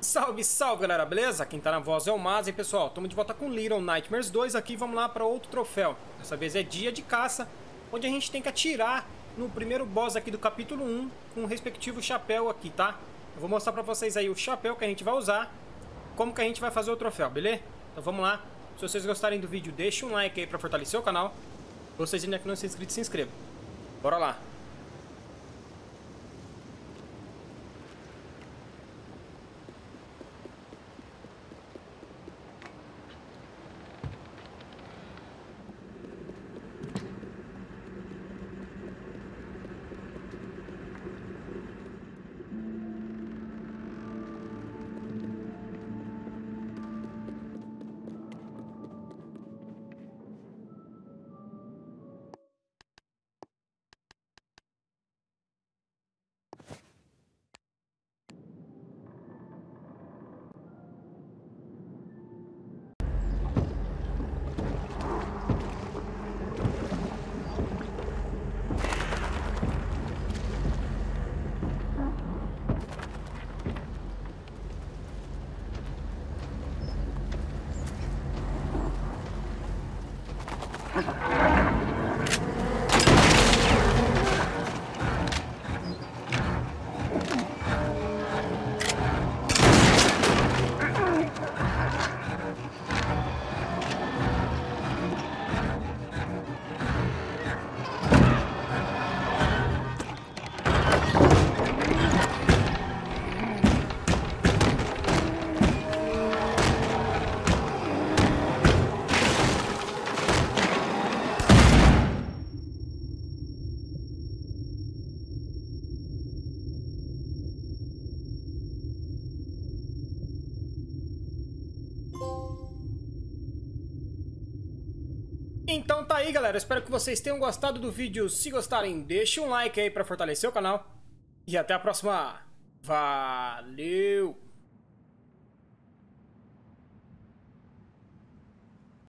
Salve, salve galera, beleza? Quem tá na voz é o Maz pessoal, estamos de volta com Little Nightmares 2 aqui, vamos lá para outro troféu. Dessa vez é dia de caça, onde a gente tem que atirar no primeiro boss aqui do capítulo 1 com o respectivo chapéu aqui, tá? Eu vou mostrar para vocês aí o chapéu que a gente vai usar, como que a gente vai fazer o troféu, beleza? Então vamos lá. Se vocês gostarem do vídeo, deixa um like aí para fortalecer o canal. Se vocês ainda que não são inscritos, se inscrevam. Bora lá. Então tá aí, galera. Espero que vocês tenham gostado do vídeo. Se gostarem, deixe um like aí pra fortalecer o canal. E até a próxima. Valeu!